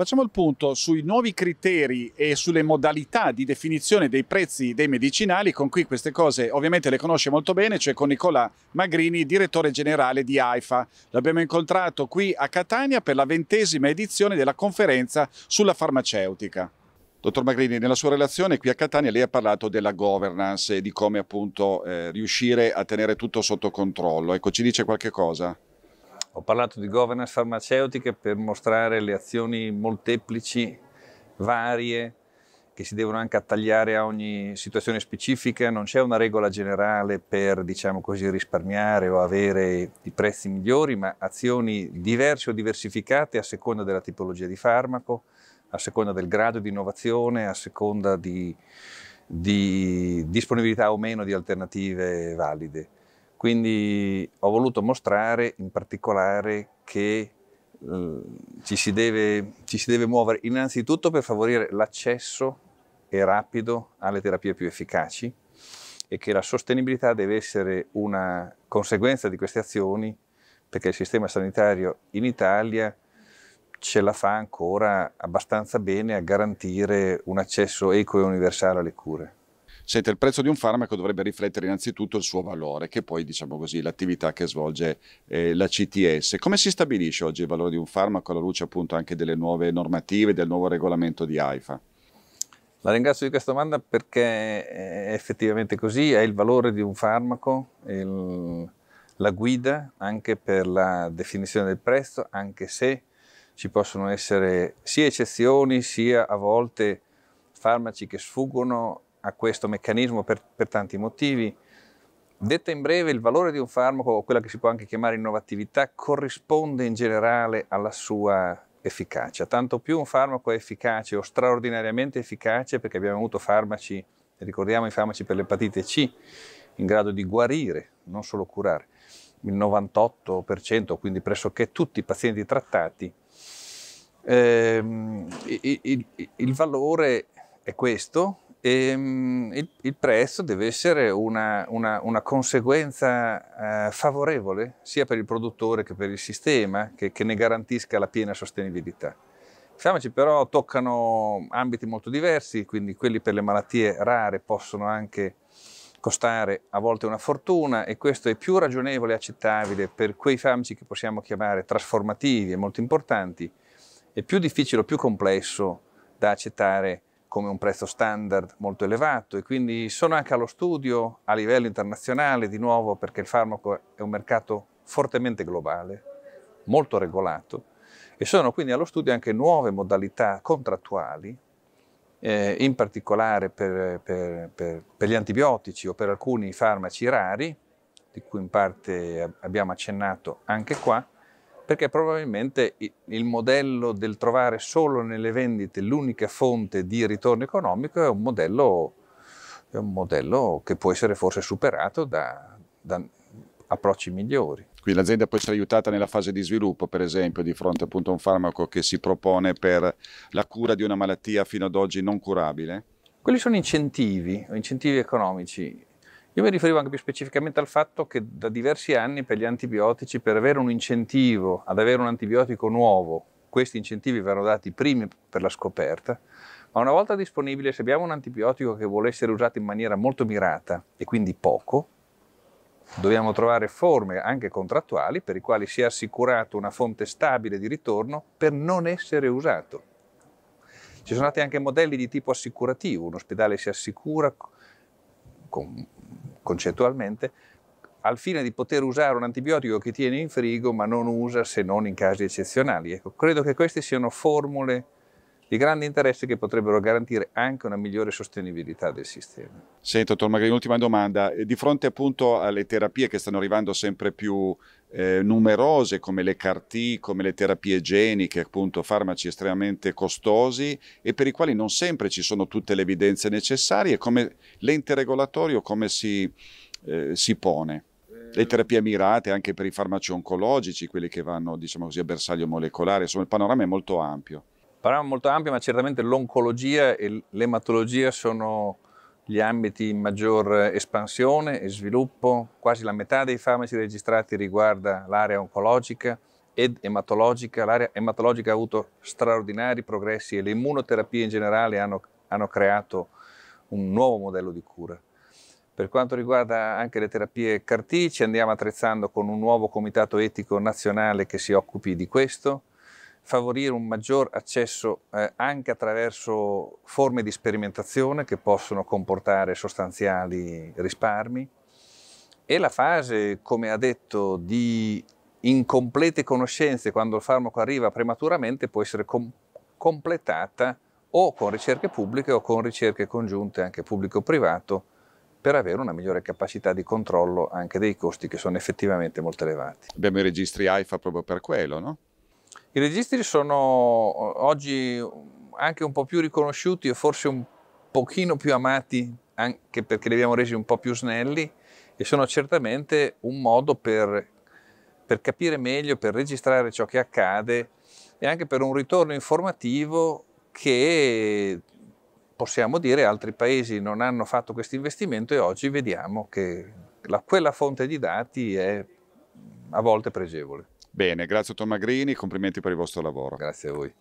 Facciamo il punto sui nuovi criteri e sulle modalità di definizione dei prezzi dei medicinali, con cui queste cose ovviamente le conosce molto bene, cioè con Nicola Magrini, direttore generale di AIFA. L'abbiamo incontrato qui a Catania per la ventesima edizione della conferenza sulla farmaceutica. Dottor Magrini, nella sua relazione qui a Catania lei ha parlato della governance e di come appunto eh, riuscire a tenere tutto sotto controllo. Ecco, ci dice qualche cosa? Ho parlato di governance farmaceutica per mostrare le azioni molteplici, varie, che si devono anche attagliare a ogni situazione specifica, non c'è una regola generale per diciamo così, risparmiare o avere i prezzi migliori, ma azioni diverse o diversificate a seconda della tipologia di farmaco, a seconda del grado di innovazione, a seconda di, di disponibilità o meno di alternative valide. Quindi ho voluto mostrare in particolare che eh, ci, si deve, ci si deve muovere innanzitutto per favorire l'accesso e rapido alle terapie più efficaci e che la sostenibilità deve essere una conseguenza di queste azioni perché il sistema sanitario in Italia ce la fa ancora abbastanza bene a garantire un accesso equo e universale alle cure. Senta, il prezzo di un farmaco dovrebbe riflettere innanzitutto il suo valore, che poi, diciamo così, l'attività che svolge eh, la CTS. Come si stabilisce oggi il valore di un farmaco alla luce appunto anche delle nuove normative, del nuovo regolamento di AIFA? La ringrazio di questa domanda perché è effettivamente così, è il valore di un farmaco, il, la guida anche per la definizione del prezzo, anche se ci possono essere sia eccezioni sia a volte farmaci che sfuggono a questo meccanismo per, per tanti motivi. Detta in breve, il valore di un farmaco, o quella che si può anche chiamare innovatività, corrisponde in generale alla sua efficacia. Tanto più un farmaco è efficace o straordinariamente efficace, perché abbiamo avuto farmaci, ricordiamo i farmaci per l'epatite C, in grado di guarire, non solo curare, il 98%, quindi pressoché tutti i pazienti trattati. Ehm, il, il, il valore è questo, e, ehm, il, il, prezzo deve essere una, una, una conseguenza uh, favorevole sia per il produttore che per il sistema che, che ne garantisca la piena sostenibilità. I farmaci però toccano ambiti molto diversi, quindi quelli per le malattie rare possono anche costare a volte una fortuna e questo è più ragionevole e accettabile per quei farmaci che possiamo chiamare trasformativi e molto importanti, è più difficile o più complesso da accettare come un prezzo standard molto elevato e quindi sono anche allo studio a livello internazionale di nuovo perché il farmaco è un mercato fortemente globale, molto regolato e sono quindi allo studio anche nuove modalità contrattuali, eh, in particolare per, per, per, per gli antibiotici o per alcuni farmaci rari, di cui in parte abbiamo accennato anche qua, perché probabilmente il modello del trovare solo nelle vendite l'unica fonte di ritorno economico è un modello, è un modello che può essere forse superato da, da approcci migliori. Qui l'azienda può essere aiutata nella fase di sviluppo, per esempio, di fronte appunto a un farmaco che si propone per la cura di una malattia fino ad oggi non curabile? Quelli sono incentivi, incentivi economici. Io mi riferivo anche più specificamente al fatto che da diversi anni per gli antibiotici, per avere un incentivo ad avere un antibiotico nuovo, questi incentivi verranno dati primi per la scoperta, ma una volta disponibile, se abbiamo un antibiotico che vuole essere usato in maniera molto mirata e quindi poco, dobbiamo trovare forme anche contrattuali per i quali sia assicurato una fonte stabile di ritorno per non essere usato. Ci sono stati anche modelli di tipo assicurativo, un ospedale si assicura con concettualmente, al fine di poter usare un antibiotico che tiene in frigo ma non usa se non in casi eccezionali. Ecco, credo che queste siano formule di grande interesse che potrebbero garantire anche una migliore sostenibilità del sistema. Sento, dottor Magrini, un'ultima domanda. Eh, di fronte appunto alle terapie che stanno arrivando sempre più eh, numerose come le CAR-T, come le terapie geniche, appunto farmaci estremamente costosi e per i quali non sempre ci sono tutte le evidenze necessarie, come l'ente regolatorio come si, eh, si pone? le eh, terapie mirate anche per i farmaci oncologici, quelli che vanno diciamo così, a bersaglio molecolare, insomma il panorama è molto ampio. Panorama molto ampio, ma certamente l'oncologia e l'ematologia sono gli ambiti in maggior espansione e sviluppo. Quasi la metà dei farmaci registrati riguarda l'area oncologica ed ematologica. L'area ematologica ha avuto straordinari progressi e le immunoterapie in generale hanno, hanno creato un nuovo modello di cura. Per quanto riguarda anche le terapie CAR-T, ci andiamo attrezzando con un nuovo comitato etico nazionale che si occupi di questo favorire un maggior accesso eh, anche attraverso forme di sperimentazione che possono comportare sostanziali risparmi e la fase, come ha detto, di incomplete conoscenze quando il farmaco arriva prematuramente può essere com completata o con ricerche pubbliche o con ricerche congiunte anche pubblico-privato per avere una migliore capacità di controllo anche dei costi che sono effettivamente molto elevati. Abbiamo i registri AIFA proprio per quello, no? I registri sono oggi um, anche un po' più riconosciuti e forse un pochino più amati, anche perché li abbiamo resi un po' più snelli e sono certamente un modo per, per capire meglio, per registrare ciò che accade e anche per un ritorno informativo che possiamo dire altri paesi non hanno fatto questo investimento e oggi vediamo che la, quella fonte di dati è a volte pregevole. Bene, grazie Tom Magrini, complimenti per il vostro lavoro. Grazie a voi.